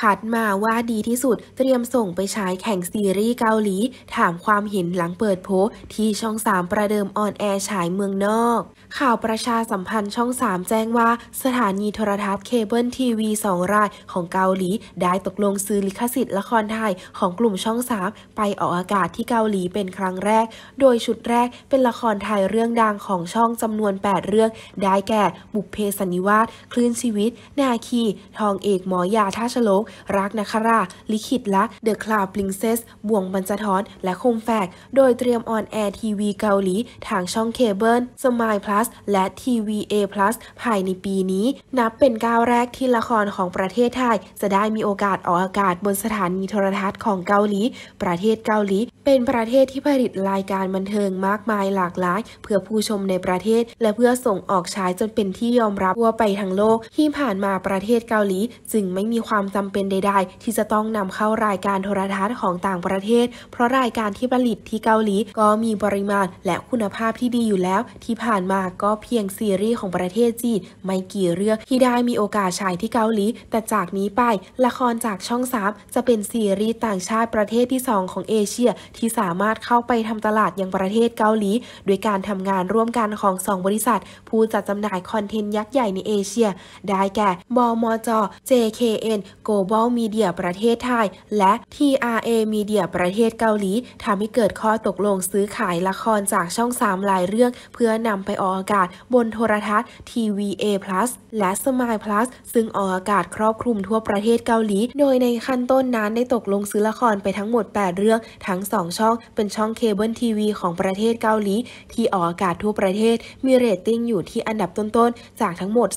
คัดมาว่าดีที่สุดเตรียมส่งไปใช้แข่งซีรีส์เกาหลี ถามความเห็นหลังเปิดโพที่ช่อง 3 ประเดิมออนแอร์ฉายเมืองนอก ข่าวประชาสัมพันธ์ช่อง 3 แจ้งว่าสถานีโทรทัศน์เคเบิลทีวีสองรายของเกาหลี ได้ตกลงซื้อลิขสิทธิ์ละครไทยของกลุ่มช่อง 3 ไปออกอากาศที่เกาหลีเป็นครั้งแรก โดยชุดแรกเป็นละครไทยเรื่องดังของช่องจำนวน 8 เรื่อง ได้แก่บุพเพสันนิวาสคลื่นชีวิตนาคีทองเอกหมอยาท่าฉลกรักนครา ลิขิตละเดอะคลาวปริงเซส บ่วงบรรจทอนและคมแฝก โดยเตรียมออนแอร์ทีวีเกาหลี ทางช่องเคเบิล สมายพลัสและ TVA Plus ภายในปีนี้ นับเป็นก้าวแรกที่ละครของประเทศไทย จะได้มีโอกาสออกอากาศบนสถานีโทรทัศน์ของเกาหลี ประเทศเกาหลี เป็นประเทศที่ผลิตรายการบันเทิงมากมายหลากหลาย เพื่อผู้ชมในประเทศ และเพื่อส่งออกใช้จนเป็นที่ยอมรับว่าไปทั้งโลกที่ผ่านมาประเทศเกาหลี จึงไม่มีความจำเป็นเป็นใดๆที่จะต้องนำเข้ารายการโทรทัศน์ของต่างประเทศ เพราะรายการที่ผลิตที่เกาหลี ก็มีปริมาณและคุณภาพที่ดีอยู่แล้ว ที่ผ่านมาก็เพียงซีรีส์ของประเทศจีน ไม่กี่เรื่องที่ได้มีโอกาสฉายที่เกาหลี แต่จากนี้ไปละครจากช่อง3จะเป็นซีรีส์ต่างชาติประเทศที่ 2 ของเอเชีย ที่สามารถเข้าไปทำตลาดยังประเทศเกาหลีด้วยการทำงานร่วมกันของ 2 บริษัทผู้จัดจำหน่ายคอนเทนต์ยักษ์ใหญ่ในเอเชียได้แก่บมจ JKN Global Global Media ประเทศไทยและ TRA Media ประเทศเกาหลีทำให้เกิดข้อตกลงซื้อขายละครจากช่อง3หลายเรื่อง เพื่อนำไปออกอากาศบนโทรทัศน์ TVA Plus และ Smile Plus ซึ่งออกอากาศครอบคลุมทั่วประเทศเกาหลี โดยในขั้นต้นนั้นได้ตกลงซื้อละครไปทั้งหมด 8 เรื่อง ทั้ง2 ช่องเป็นช่องเคเบิลทีวีของประเทศเกาหลีที่ออกอากาศทั่วประเทศมีเรตติ้งอยู่ที่อันดับต้น ๆ จากทั้งหมด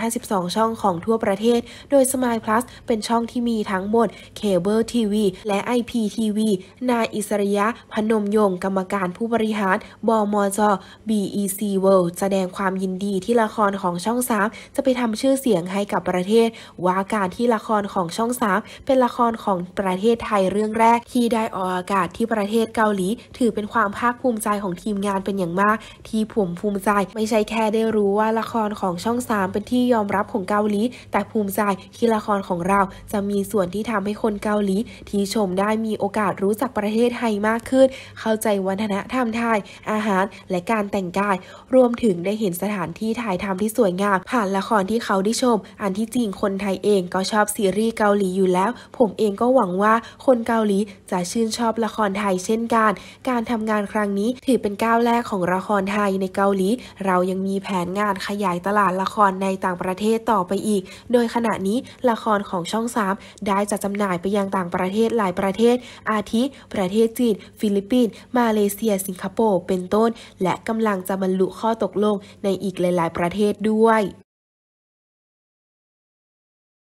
252 ช่องของทั่วประเทศ โดย Smile Plus เป็นช่อง่องที่มีทั้งหมดเคเบิลทีวีและ IPTV นายอิสริยะพนมยง์กรรมการผู้บริหารบมจอ BEC World แสดงความยินดีที่ละครของช่อง 3 จะไปทำชื่อเสียงให้กับประเทศ ว่าการที่ละครของช่อง 3 เป็นละครของประเทศไทยเรื่องแรก ที่ได้ออกอากาศที่ประเทศเกาหลี ถือเป็นความภาคภูมิใจของทีมงานเป็นอย่างมากที่ผมภูมิใจ ไม่ใช่แค่ได้รู้ว่าละครของช่อง 3 เป็นที่ยอมรับของเกาหลีแต่ภูมิใจที่ละครของเราจะมีส่วนที่ทำให้คนเกาหลีที่ชมได้มีโอกาสรู้จักประเทศไทยมากขึ้น เข้าใจวัฒนธรรมไทย อาหาร และการแต่งกาย รวมถึงได้เห็นสถานที่ถ่ายทำที่สวยงามผ่านละครที่เขาได้ชม อันที่จริงคนไทยเองก็ชอบซีรีส์เกาหลีอยู่แล้ว ผมเองก็หวังว่าคนเกาหลีจะชื่นชอบละครไทยเช่นกัน การทำงานครั้งนี้ถือเป็นก้าวแรกของละครไทยในเกาหลี เรายังมีแผนงานขยายตลาดละครในต่างประเทศต่อไปอีก โดยขณะนี้ละครของช่อง3ได้จัดจำหน่ายไปยังต่างประเทศหลายประเทศ อาทิประเทศจีน ฟิลิปปินส์มาเลเซีย สิงคโปร์เป็นต้น และกำลังจะบรรลุข้อตกลงในอีกหลายๆประเทศด้วย